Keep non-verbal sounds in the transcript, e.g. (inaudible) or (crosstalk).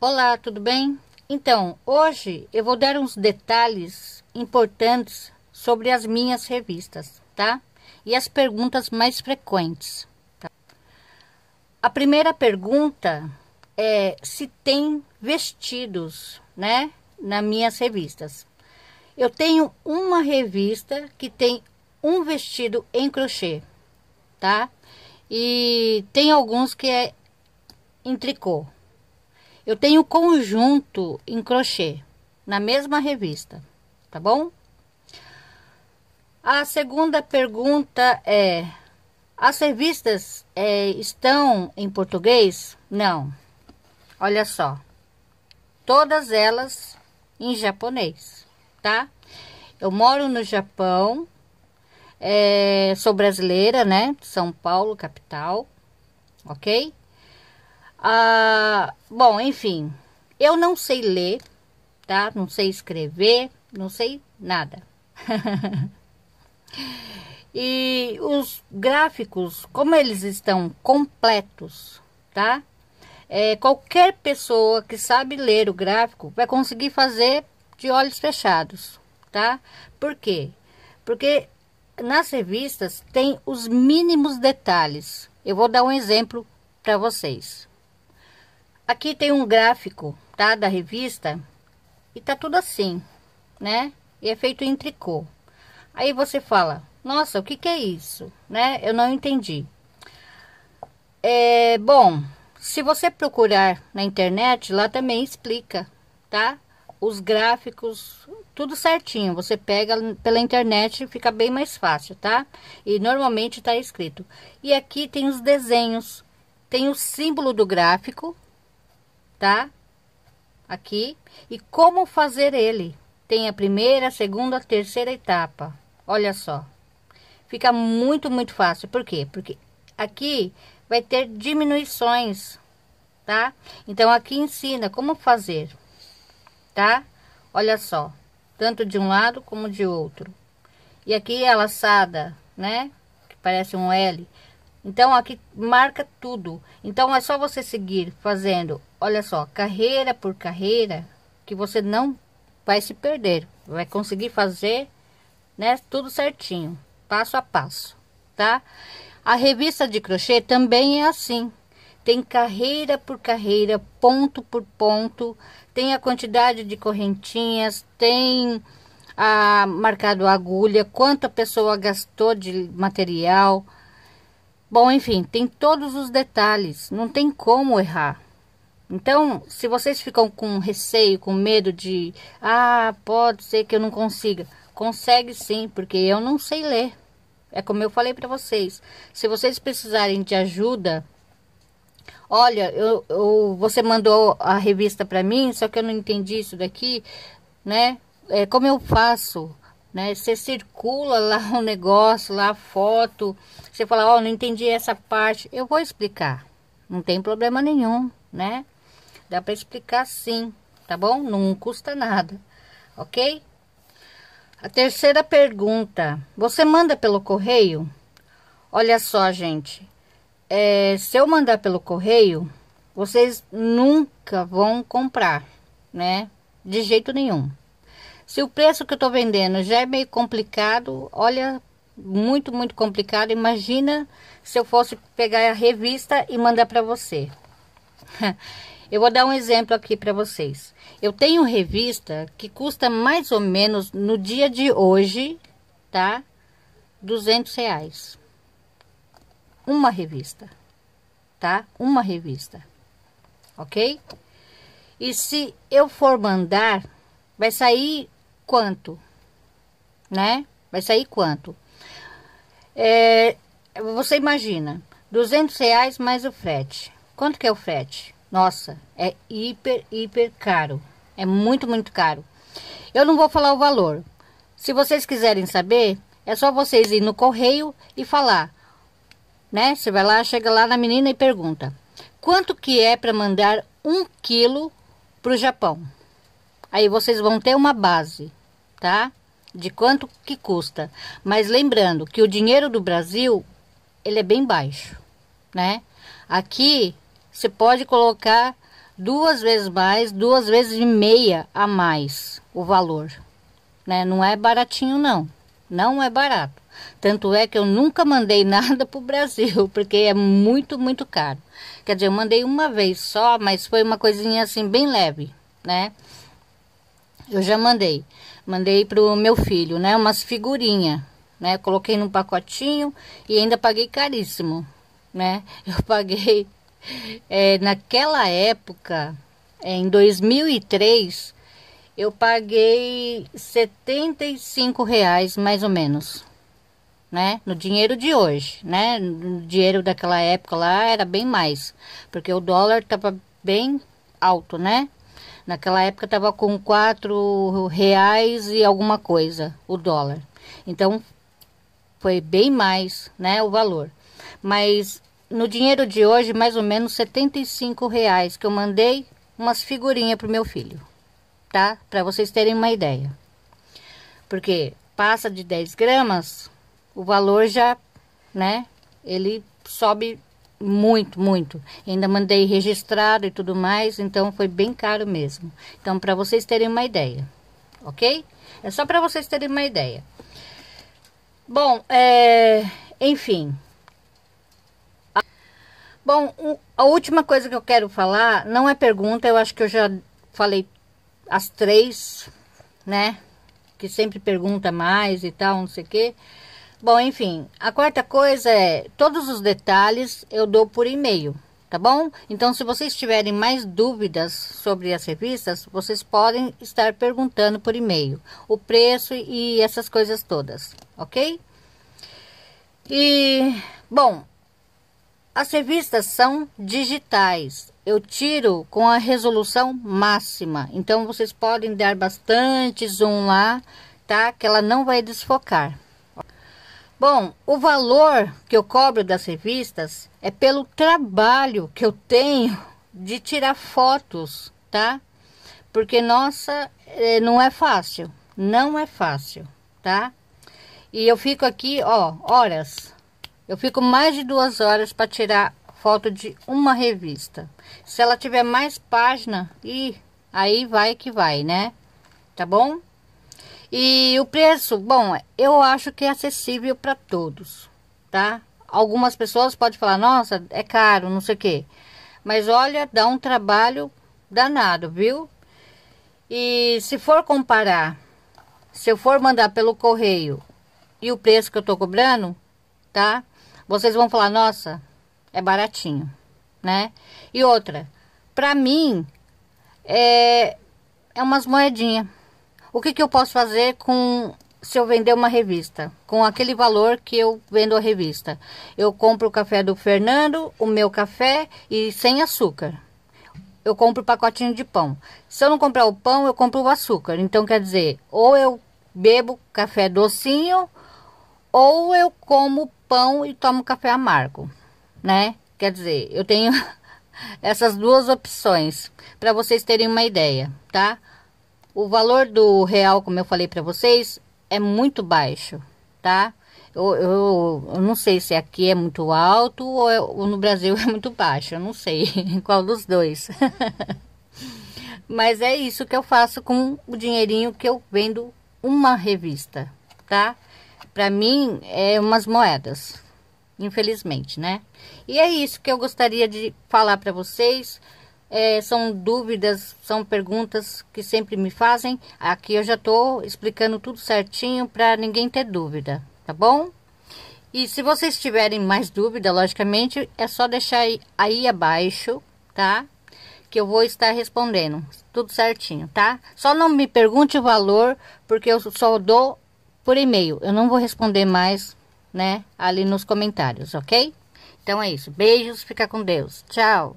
Olá, tudo bem? Então, hoje eu vou dar uns detalhes importantes sobre as minhas revistas, tá? E as perguntas mais frequentes. Tá? A primeira pergunta é se tem vestidos, né, nas minhas revistas. Eu tenho uma revista que tem um vestido em crochê, tá? E tem alguns que é em tricô. Eu tenho conjunto em crochê na mesma revista, tá bom? A segunda pergunta é: as revistas é, estão em português? Não. Olha só, todas elas em japonês, tá? Eu moro no Japão, é, sou brasileira, né? São Paulo, capital, ok? Ah, bom, enfim, eu não sei ler, tá? Não sei escrever, não sei nada. (laughs) e os gráficos, como eles estão completos, tá? É, qualquer pessoa que sabe ler o gráfico vai conseguir fazer de olhos fechados, tá? Por quê? Porque nas revistas tem os mínimos detalhes. Eu vou dar um exemplo para vocês. Aqui tem um gráfico, tá? Da revista. E tá tudo assim, né? E é feito em tricô. Aí você fala, nossa, o que que é isso? Né? Eu não entendi. É, bom, se você procurar na internet, lá também explica, tá? Os gráficos, tudo certinho. Você pega pela internet, fica bem mais fácil, tá? E normalmente tá escrito. E aqui tem os desenhos, tem o símbolo do gráfico, tá? Aqui. E como fazer ele. Tem a primeira, a segunda, a terceira etapa. Olha só. Fica muito, muito fácil. Por quê? Porque aqui vai ter diminuições, tá? Então, aqui ensina como fazer, tá? Olha só. Tanto de um lado como de outro. E aqui é a laçada, né? Que parece um L então aqui marca tudo. Então é só você seguir fazendo, olha só, carreira por carreira, que você não vai se perder, vai conseguir fazer, né, tudo certinho, passo a passo, tá? A revista de crochê também é assim. Tem carreira por carreira, ponto por ponto, tem a quantidade de correntinhas, tem a ah, marcado a agulha, quanto a pessoa gastou de material, Bom, enfim, tem todos os detalhes, não tem como errar. Então, se vocês ficam com receio, com medo de, ah, pode ser que eu não consiga, consegue sim, porque eu não sei ler. É como eu falei para vocês. Se vocês precisarem de ajuda, olha, eu, eu você mandou a revista para mim, só que eu não entendi isso daqui, né? É, como eu faço? né? Você circula lá (laughs) um negócio, lá foto, você fala, ó, oh, não entendi essa parte, eu vou explicar, não tem problema nenhum, né? Dá para explicar sim, tá bom? Não custa nada, ok? A terceira pergunta, você manda pelo correio? Olha só, gente, é, se eu mandar pelo correio, vocês nunca vão comprar, né? De jeito nenhum. Se o preço que eu estou vendendo já é meio complicado, olha, muito, muito complicado. Imagina se eu fosse pegar a revista e mandar para você. (laughs) Eu vou dar um exemplo aqui para vocês. Eu tenho revista que custa mais ou menos no dia de hoje, tá? 200 reais. Uma revista, tá? Uma revista, ok? E se eu for mandar, vai sair quanto, né? Vai sair quanto? É, você imagina, 200 reais mais o frete. Quanto que é o frete? Nossa, é hiper, hiper caro. É muito, muito caro. Eu não vou falar o valor. Se vocês quiserem saber, é só vocês ir no correio e falar, né? Você vai lá, chega lá na menina e pergunta: quanto que é para mandar um quilo para o Japão? Aí vocês vão ter uma base tá? De quanto que custa. Mas lembrando que o dinheiro do Brasil, ele é bem baixo, né? Aqui você pode colocar duas vezes mais, duas vezes e meia a mais o valor, né? Não é baratinho não. Não é barato. Tanto é que eu nunca mandei (laughs) nada para o Brasil, porque é muito, muito caro. Quer dizer, eu mandei uma vez só, mas foi uma coisinha assim bem leve, né? Eu já mandei. Mandei pro meu filho, né? Umas figurinha, né? Coloquei num pacotinho e ainda paguei caríssimo, né? (laughs) Eu paguei é, naquela época, é, em 2003, eu paguei 75 reais mais ou menos, né? No dinheiro de hoje, né? No dinheiro daquela época lá era bem mais, porque o dólar tava bem alto, né? Naquela época estava com quatro reais e alguma coisa o dólar. Então foi bem mais, né, o valor. Mas no dinheiro de hoje, mais ou menos 75 reais que eu mandei umas figurinhas pro meu filho, tá? Para vocês terem uma ideia. Porque passa de 10 gramas, o valor já, né? Ele sobe muito, muito. Ainda mandei registrado e tudo mais, então foi bem caro mesmo. Então, para vocês terem uma ideia, ok? É só para vocês terem uma ideia. Bom, é, enfim. A, bom, a última coisa que eu quero falar não é pergunta, eu acho que eu já falei as três, né? Que sempre pergunta mais e tal, não sei o quê. Bom, enfim, a quarta coisa é: todos os detalhes eu dou por e-mail, tá bom? Então, se vocês tiverem mais dúvidas sobre as revistas, vocês podem estar perguntando por e-mail o preço e essas coisas todas, ok? E, bom, as revistas são digitais. Eu tiro com a resolução máxima. Então vocês podem dar bastante zoom lá, tá? Que ela não vai desfocar. Bom, o valor que eu cobro das revistas é pelo trabalho que eu tenho de tirar fotos, tá? Porque nossa, é, não é fácil, não é fácil, tá? E eu fico aqui, ó, horas. Eu fico mais de duas horas para tirar foto de uma revista. Se ela tiver mais página, e aí vai que vai, né? Tá bom? E o preço, bom, eu acho que é acessível para todos, tá? Algumas pessoas podem falar, nossa, é caro, não sei o quê. Mas olha, dá um trabalho danado, viu? E se for comparar, se eu for mandar pelo correio e o preço que eu tô cobrando, tá? Vocês vão falar, nossa, é baratinho, né? E outra, para mim, é, é umas moedinhas o que, que eu posso fazer com se eu vender uma revista com aquele valor que eu vendo a revista. Eu compro o café do Fernando, o meu café e sem açúcar. Eu compro o pacotinho de pão. Se eu não comprar o pão, eu compro o açúcar. Então quer dizer, ou eu bebo café docinho ou eu como pão e tomo café amargo, né? Quer dizer, eu tenho (laughs) essas duas opções para vocês terem uma ideia, tá? O valor do real, como eu falei para vocês, é muito baixo, tá? Eu, eu, eu, não sei se aqui é muito alto ou, é, ou no Brasil (laughs) é muito baixo, eu não sei (laughs) qual dos dois. (laughs) Mas é isso que eu faço com o dinheirinho que eu vendo uma revista, tá? Para mim é umas moedas, infelizmente, né? E é isso que eu gostaria de falar para vocês é, são dúvidas, são perguntas que sempre me fazem. Aqui eu já estou explicando tudo certinho para ninguém ter dúvida, tá bom? E se vocês tiverem mais dúvida, logicamente, é só deixar aí, aí abaixo, tá? Que eu vou estar respondendo tudo certinho, tá? Só não me pergunte o valor, porque eu só dou por e-mail. Eu não vou responder mais, né, ali nos comentários, ok? Então é isso. Beijos, fica com Deus. Tchau.